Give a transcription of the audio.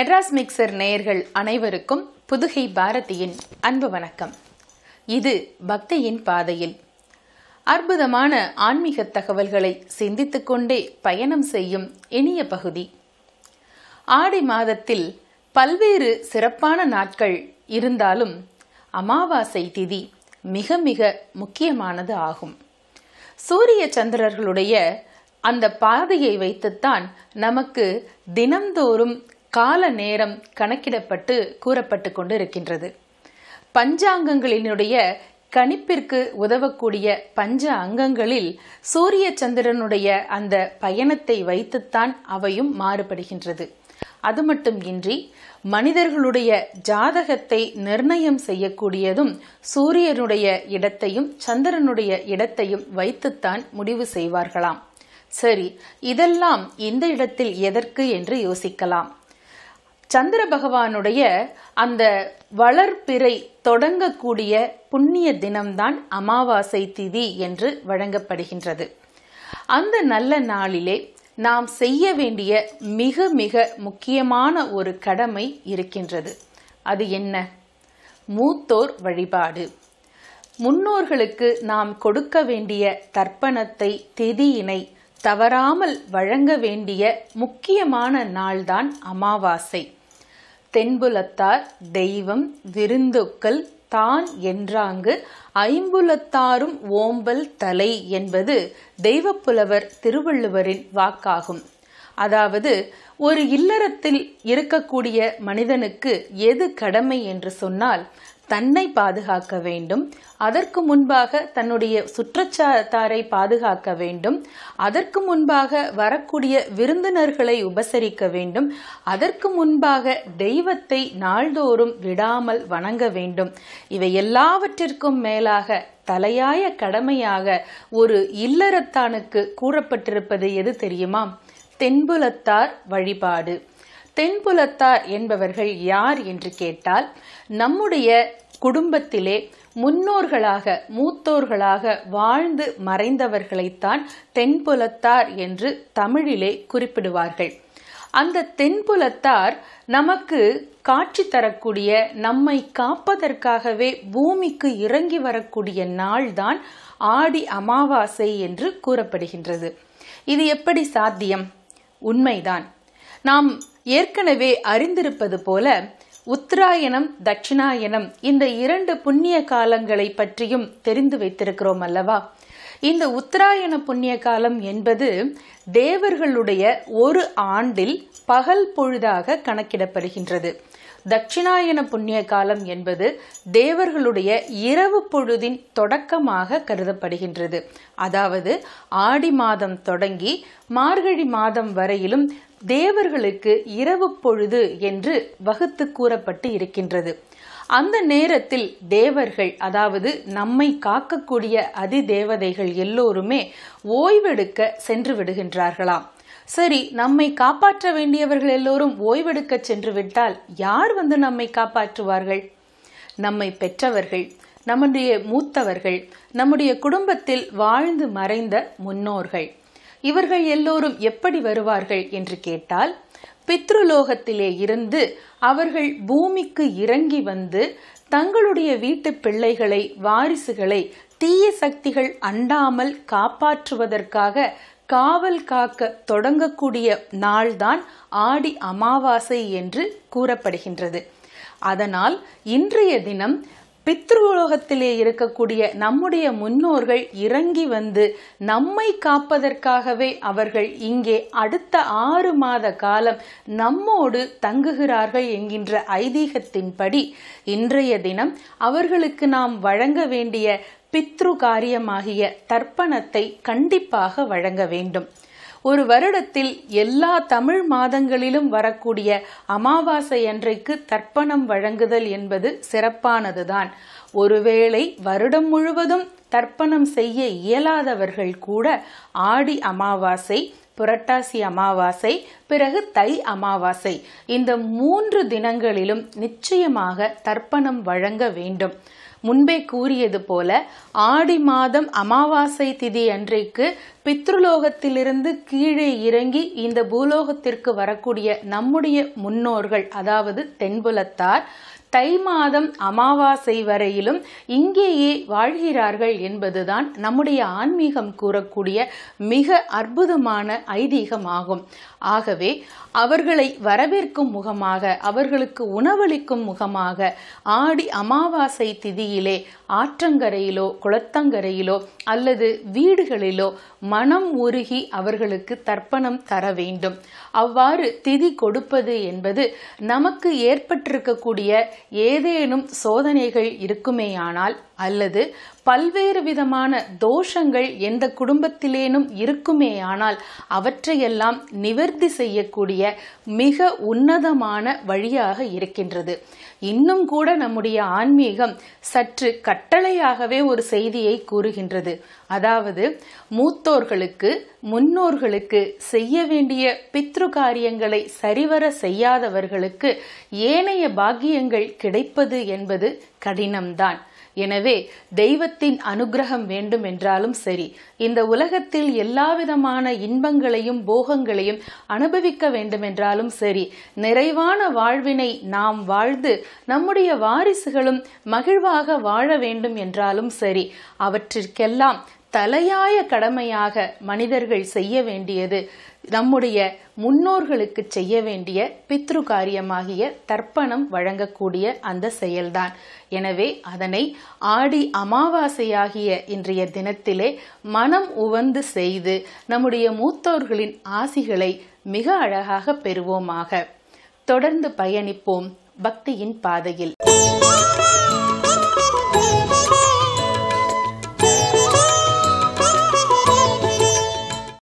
Madras mixer நேயர்கள் அனைவருக்கும் புதுகை பாரதியின் அன்பு வணக்கம் இது பக்தியின் பாதையில் அற்புதமான ஆன்மீக தகவல்களை சிந்தித்துக் கொண்டே பயணம் செய்யும் இனிய பகுதி ஆடி மாதத்தில் பல்வேறு சிறப்பான நாட்கள் இருந்தாலும் அமாவாசை திதி மிக மிக முக்கியமானது ஆகும் சூரிய சந்திரர்களுடைய அந்த பாதையை வைத்துத்தான் நமக்கு தினந்தோறும் கால நேரம் கணக்கிடப்பட்டு கூறப்பட்டு கொண்டு இருக்கின்றது பஞ்சாங்கங்களினுடைய கணிப்பிற்கு உதவக்கூடிய பஞ்ச அங்கங்களில் சூரிய சந்திரனுடைய அந்த பயணத்தை வைத்துத்தான் அவையும் மாறுபடுகின்றது அது மட்டுமின்றி மனிதர்களுடைய ஜாதகத்தை நிர்ணயம் செய்யக்கூடியதும் சூரியனுடைய இடத்தையும் சந்திரனுடைய இடத்தையும் வைத்துத்தான் முடிவு செய்வார்களாம் சரி இதெல்லாம் இந்த இடத்தில் எதற்கு என்று யோசிக்கலாம் சந்திர பகவானுடைய அந்த வளர்ப்பிறை தொடங்கக்கூடிய புண்ணிய தினம்தான் அமாவாசை திதி என்று வழங்கப்படுகின்றது அந்த நல்ல நாளிலே நாம் செய்ய வேண்டிய மிக மிக முக்கியமான ஒரு கடமை இருக்கின்றது அது என்ன மூத்தோர் வழிபாடு முன்னோர்களுக்கு நாம் கொடுக்க வேண்டிய தர்ப்பணத்தை திதியினை தவறாமல் வழங்க வேண்டிய முக்கியமான நாள்தான் அமாவாசை தென்புலத்தார் தெய்வம் விருந்துக்கள் தான் என்றாங்கு ஐம்புலத்தாரும் ஓம்பல் தலை என்பது தெய்வப்புலவர் திருவள்ளுவரின் வாக்காகும் அதாவது ஒரு இல்லறத்தில் இருக்கக்கூடிய மனிதனுக்கு எது கடமை என்று சொன்னால் தன்னை பாதுகாக்க வேண்டும் அதற்கு முன்பாக தன்னுடைய சுற்றச்சாரத்தாரை பாதுகாக்க வேண்டும் அதற்கு முன்பாக வரக்கூடிய விருந்தினர்களை உபசரிக்க வேண்டும் அதற்கு முன்பாக தெய்வத்தை நாள்தோறும் விடாமல் வணங்க வேண்டும் இவை எல்லாவற்றிற்கும் மேலாக தலையாய கடமையாக ஒரு இல்லறத்தானுக்கு கூறப்பட்டிருப்பது எது தெரியுமா தென்புலத்தார் வழிபாடு தென்புலத்தார் என்பவர்கள் யார் என்று கேட்டால் நம்முடைய குடும்பத்திலே முன்னோர்களாக மூத்தோர்களாக வாழ்ந்து மறைந்தவர்களைத்தான் தென்புலத்தார் என்று தமிழிலே குறிப்பிடுவார்கள் அந்த தென்புலத்தார் நமக்கு காட்சி தரக்கூடிய நம்மை காப்பதற்காகவே பூமிக்கு இறங்கி வரக்கூடிய நாள்தான் ஆடி அமாவாசை என்று கூறப்படுகின்றது இது எப்படி சாத்தியம் உண்மைதான் நாம் ஏற்கனவே அறிந்திருப்பது போல உத்தராயணம் தட்சிணாயணம் இந்த இரண்டு புண்ணிய காலங்களை பற்றியும் தெரிந்து வைத்திருக்கிறோம் அல்லவா இந்த உத்தராயண புண்ணிய காலம் என்பது தேவர்களுடைய ஒரு ஆண்டில் பகல் பொழுதாக கணக்கிடப்படுகின்றது தட்சிணாயன புண்ணிய காலம் என்பது தேவர்களுடைய இரவு பொழுதின் தொடக்கமாக கருதப்படுகின்றது அதாவது ஆடி மாதம் தொடங்கி மார்கழி மாதம் வரையிலும் தேவர்களுக்கு இரவு பொழுது என்று வகுத்து கூறப்பட்டு இருக்கின்றது அந்த நேரத்தில் தேவர்கள் அதாவது நம்மை காக்கக்கூடிய அதி தேவதைகள் எல்லோருமே ஓய்வெடுக்க சென்று விடுகின்றார்களாம் சரி நம்மை காப்பாற்ற வேண்டியவர்கள் எல்லோரும் ஓய்வெடுக்க சென்று விட்டால் யார் வந்து நம்மை காப்பாற்றுவார்கள் நம்மை பெற்றவர்கள் நம்முடைய மூத்தவர்கள் நம்முடைய குடும்பத்தில் வாழ்ந்து மறைந்த முன்னோர்கள் இவர்கள் எல்லோரும் எப்படி வருவார்கள் என்று கேட்டால் பித்ருலோகத்திலே இருந்து அவர்கள் பூமிக்கு இறங்கி வந்து தங்களுடைய வீட்டு பிள்ளைகளை வாரிசுகளை தீய சக்திகள் அண்டாமல் காப்பாற்றுவதற்காக காவல் காக்க தொடங்கக்கூடிய நாள்தான் ஆடி அமாவாசை என்று கூறப்படுகின்றது அதனால் இன்றைய தினம் பித்ருலோகத்திலே இருக்கக்கூடிய நம்முடைய முன்னோர்கள் இறங்கி வந்து நம்மை காப்பதற்காகவே அவர்கள் இங்கே அடுத்த ஆறு மாத காலம் நம்மோடு தங்குகிறார்கள் என்கின்ற ஐதீகத்தின்படி இன்றைய தினம் அவர்களுக்கு நாம் வழங்க வேண்டிய பித்ரு காரியமாகிய தர்ப்பணத்தை கண்டிப்பாக வழங்க வேண்டும் ஒரு வருடத்தில் எல்லா தமிழ் மாதங்களிலும் வரக்கூடிய அமாவாசை அன்றைக்கு தர்ப்பணம் வழங்குதல் என்பது சிறப்பானதுதான் ஒருவேளை வருடம் முழுவதும் தர்ப்பணம் செய்ய இயலாதவர்கள் கூட ஆடி அமாவாசை புரட்டாசி அமாவாசை பிறகு தை அமாவாசை இந்த மூன்று தினங்களிலும் நிச்சயமாக தர்ப்பணம் வழங்க வேண்டும் முன்பே கூறியது போல ஆடி மாதம் அமாவாசை திதி அன்றைக்கு பித்ருலோகத்திலிருந்து கீழே இறங்கி இந்த பூலோகத்திற்கு வரக்கூடிய நம்முடைய முன்னோர்கள் அதாவது தென்புலத்தார் தை மாதம் அமாவாசை வரையிலும் இங்கேயே வாழ்கிறார்கள் என்பதுதான் நம்முடைய ஆன்மீகம் கூறக்கூடிய மிக அற்புதமான ஐதீகமாகும் ஆகவே அவர்களை வரவேற்கும் முகமாக அவர்களுக்கு உணவளிக்கும் முகமாக ஆடி அமாவாசை திதியிலே ஆற்றங்கரையிலோ குளத்தங்கரையிலோ அல்லது வீடுகளிலோ மனம் உருகி அவர்களுக்கு தர்ப்பணம் தர வேண்டும் அவ்வாறு திதி கொடுப்பது என்பது நமக்கு ஏற்பட்டிருக்கக்கூடிய ஏதேனும் சோதனைகள் இருக்குமேயானால் அல்லது பல்வேறு விதமான தோஷங்கள் எந்த குடும்பத்திலேனும் இருக்குமேயானால் அவற்றையெல்லாம் நிவர்த்தி செய்யக்கூடிய மிக உன்னதமான வழியாக இருக்கின்றது இன்னும் கூட நம்முடைய ஆன்மீகம் சற்று கட்டளையாகவே ஒரு செய்தியை கூறுகின்றது அதாவது மூத்தோர்களுக்கு முன்னோர்களுக்கு செய்ய வேண்டிய பித்ரு காரியங்களை சரிவர செய்யாதவர்களுக்கு ஏனைய பாக்கியங்கள் கிடைப்பது என்பது கடினம்தான் எனவே தெய்வத்தின் அனுகிரகம் வேண்டும் என்றாலும் சரி இந்த உலகத்தில் எல்லாவிதமான இன்பங்களையும் போகங்களையும் அனுபவிக்க வேண்டுமென்றாலும் சரி நிறைவான வாழ்வினை நாம் வாழ்ந்து நம்முடைய வாரிசுகளும் மகிழ்வாக வாழ வேண்டும் என்றாலும் சரி அவற்றிற்கெல்லாம் தலையாய கடமையாக மனிதர்கள் செய்ய வேண்டியது நம்முடைய முன்னோர்களுக்கு செய்ய வேண்டிய பித்ரு காரியமாகிய தர்ப்பணம் வழங்கக்கூடிய அந்த செயல்தான் எனவே அதனை ஆடி அமாவாசையாகிய இன்றைய தினத்திலே மனம் உவந்து செய்து நம்முடைய மூத்தோர்களின் ஆசிகளை மிக அழகாக பெறுவோமாக தொடர்ந்து பயணிப்போம் பக்தியின் பாதையில்